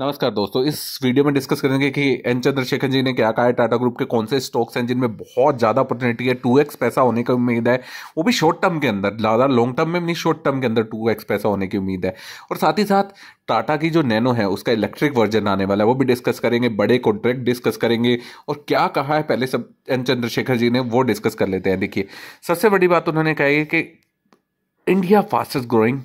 नमस्कार दोस्तों इस वीडियो में डिस्कस करेंगे कि एन चंद्रशेखर जी ने क्या कहा है टाटा ग्रुप के कौन से स्टॉक्स हैं जिनमें बहुत ज़्यादा अपॉर्चुनिटी है टू एक्स पैसा होने की उम्मीद है वो भी शॉर्ट टर्म के अंदर ज़्यादा लॉन्ग टर्म में नहीं शॉर्ट टर्म के अंदर टू एक्स पैसा होने की उम्मीद है और साथ ही साथ टाटा की जो नैनो है उसका इलेक्ट्रिक वर्जन आने वाला है वो भी डिस्कस करेंगे बड़े कॉन्ट्रैक्ट डिस्कस करेंगे और क्या कहा है पहले सब एन चंद्रशेखर जी ने वो डिस्कस कर लेते हैं देखिए सबसे बड़ी बात उन्होंने कही कि इंडिया फास्टेस्ट ग्रोइंग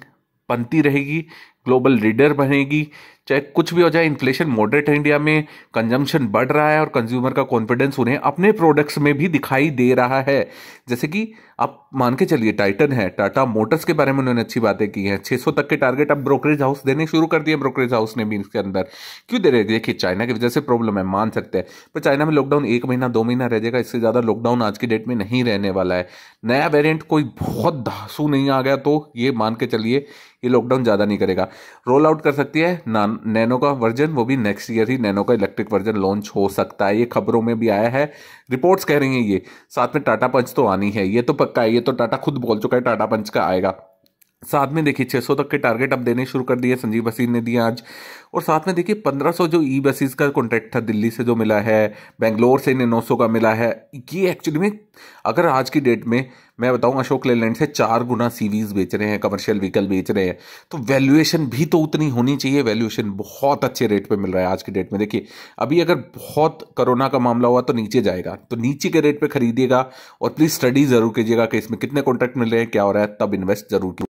बनती रहेगी ग्लोबल लीडर बनेगी चाहे कुछ भी हो जाए इन्फ्लेशन मॉडरेट है इंडिया में कंजम्पशन बढ़ रहा है और कंज्यूमर का कॉन्फिडेंस उन्हें अपने प्रोडक्ट्स में भी दिखाई दे रहा है जैसे कि आप मान के चलिए टाइटन है टाटा मोटर्स के बारे में उन्होंने अच्छी बातें की हैं 600 तक के टारगेट अब ब्रोकरेज हाउस देने शुरू कर दिए ब्रोकरेज हाउस ने भी इसके अंदर क्यों दे रहे देखिए चाइना की वजह से प्रॉब्लम है मान सकते हैं पर चाइना में लॉकडाउन एक महीना दो महीना रह जाएगा इससे ज़्यादा लॉकडाउन आज की डेट में नहीं रहने वाला है नया वेरियंट कोई बहुत धासू नहीं आ गया तो ये मान के चलिए ये लॉकडाउन ज़्यादा नहीं करेगा रोल आउट कर सकती है नैनो का वर्जन वो भी नेक्स्ट ईयर ही नैनो का इलेक्ट्रिक वर्जन लॉन्च हो सकता है ये खबरों में भी आया है रिपोर्ट्स कह रही हैं ये साथ में टाटा पंच तो आनी है ये तो पक्का है ये तो टाटा खुद बोल चुका है टाटा पंच का आएगा साथ में देखिए 600 तक के टारगेट अब देने शुरू कर दिए संजीव बसीन ने दिया आज और साथ में देखिए 1500 जो ई बसीज का कॉन्ट्रैक्ट था दिल्ली से जो मिला है बेंगलोर से इन्हें 900 का मिला है ये एक्चुअली में अगर आज की डेट में मैं बताऊं अशोक लेलैंड से चार गुना सीवीज बेच रहे हैं कमर्शियल व्हीकल बेच रहे हैं तो वैल्यूएशन भी तो उतनी होनी चाहिए वैल्यूएशन बहुत अच्छे रेट पर मिल रहा है आज की डेट में देखिए अभी अगर बहुत कोरोना का मामला हुआ तो नीचे जाएगा तो नीचे के रेट पर खरीदिएगा और प्लीज़ स्टडी ज़रूर कीजिएगा कि इसमें कितने कॉन्ट्रैक्ट मिल रहे हैं क्या हो रहा है तब इन्वेस्ट जरूर